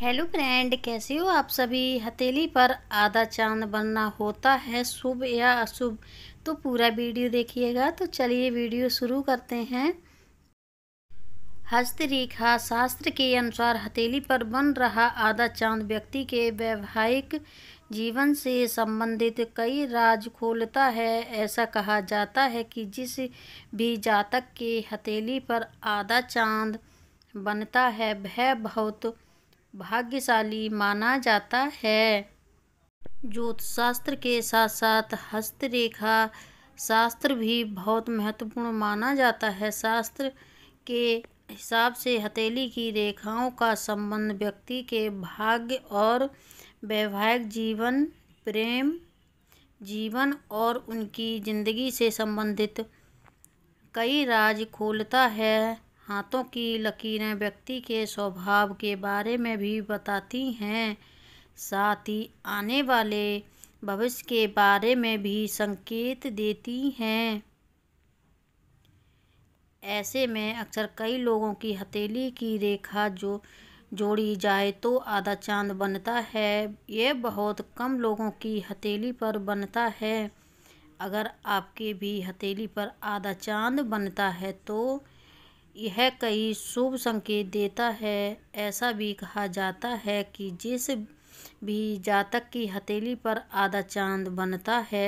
hello friend कैसे हो आप सभी हथेली पर आधा चांद बनना होता है शुभ या अशुभ तो पूरा वीडियो देखिएगा तो चलिए वीडियो शुरू करते हैं हस्तरेखा शास्त्र के अनुसार हथेली पर बन रहा आधा चांद व्यक्ति के वैवाहिक जीवन से संबंधित कई राज खोलता है ऐसा कहा जाता है कि जिस भी जातक के हथेली पर आधा चांद बनता है वह बहुत भाग्यशाली माना जाता है ज्योतिशास्त्र के साथ साथ हस्तरेखा शास्त्र भी बहुत महत्वपूर्ण माना जाता है शास्त्र के हिसाब से हथेली की रेखाओं का संबंध व्यक्ति के भाग्य और वैवाहिक जीवन प्रेम जीवन और उनकी ज़िंदगी से संबंधित कई राज खोलता है हाथों की लकीरें व्यक्ति के स्वभाव के बारे में भी बताती हैं साथ ही आने वाले भविष्य के बारे में भी संकेत देती हैं ऐसे में अक्सर कई लोगों की हथेली की रेखा जो जोड़ी जाए तो आधा चांद बनता है यह बहुत कम लोगों की हथेली पर बनता है अगर आपके भी हथेली पर आधा चांद बनता है तो यह कई शुभ संकेत देता है ऐसा भी कहा जाता है कि जिस भी जातक की हथेली पर आधा चांद बनता है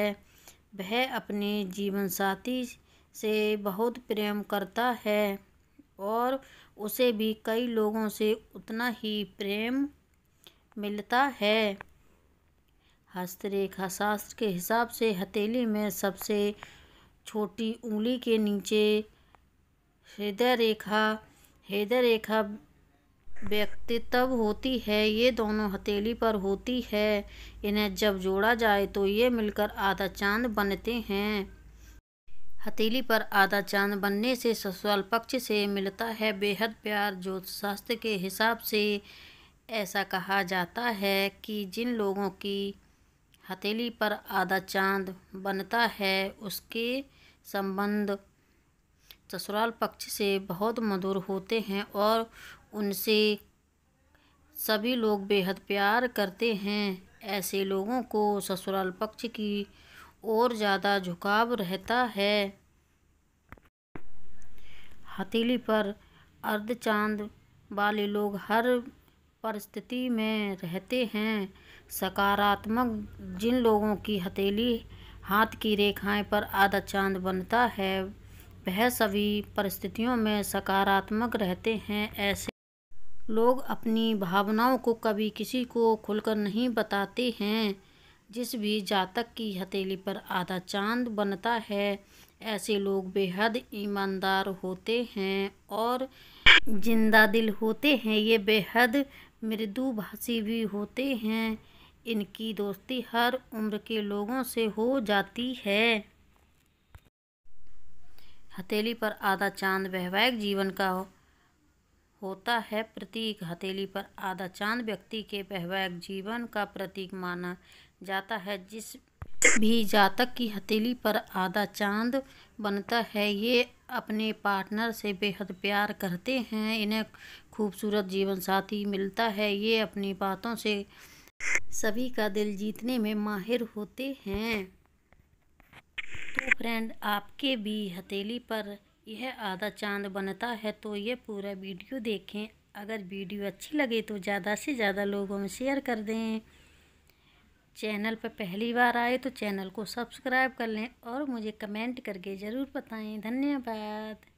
वह अपने जीवन साथी से बहुत प्रेम करता है और उसे भी कई लोगों से उतना ही प्रेम मिलता है हस्तरेखा शास्त्र के हिसाब से हथेली में सबसे छोटी उंगली के नीचे हृदय रेखा हृदय रेखा व्यक्तित्व होती है ये दोनों हथेली पर होती है इन्हें जब जोड़ा जाए तो ये मिलकर आधा चांद बनते हैं हथेली पर आधा चांद बनने से ससुराल पक्ष से मिलता है बेहद प्यार शास्त्र के हिसाब से ऐसा कहा जाता है कि जिन लोगों की हथेली पर आधा चांद बनता है उसके संबंध ससुराल पक्ष से बहुत मधुर होते हैं और उनसे सभी लोग बेहद प्यार करते हैं ऐसे लोगों को ससुराल पक्ष की और ज़्यादा झुकाव रहता है हथेली पर अर्धचांद वाले लोग हर परिस्थिति में रहते हैं सकारात्मक जिन लोगों की हथेली हाथ की रेखाएं पर आधा चांद बनता है वह सभी परिस्थितियों में सकारात्मक रहते हैं ऐसे लोग अपनी भावनाओं को कभी किसी को खुलकर नहीं बताते हैं जिस भी जातक की हथेली पर आधा चांद बनता है ऐसे लोग बेहद ईमानदार होते हैं और जिंदा दिल होते हैं ये बेहद मृदुभाषी भी होते हैं इनकी दोस्ती हर उम्र के लोगों से हो जाती है हथेली पर आधा चांद वैवाहिक जीवन का हो होता है प्रतीक हथेली पर आधा चांद व्यक्ति के वैवाहिक जीवन का प्रतीक माना जाता है जिस भी जातक की हथेली पर आधा चांद बनता है ये अपने पार्टनर से बेहद प्यार करते हैं इन्हें खूबसूरत जीवन साथी मिलता है ये अपनी बातों से सभी का दिल जीतने में माहिर होते हैं फ्रेंड आपके भी हथेली पर यह आधा चांद बनता है तो ये पूरा वीडियो देखें अगर वीडियो अच्छी लगे तो ज़्यादा से ज़्यादा लोगों में शेयर कर दें चैनल पर पहली बार आए तो चैनल को सब्सक्राइब कर लें और मुझे कमेंट करके ज़रूर बताएं धन्यवाद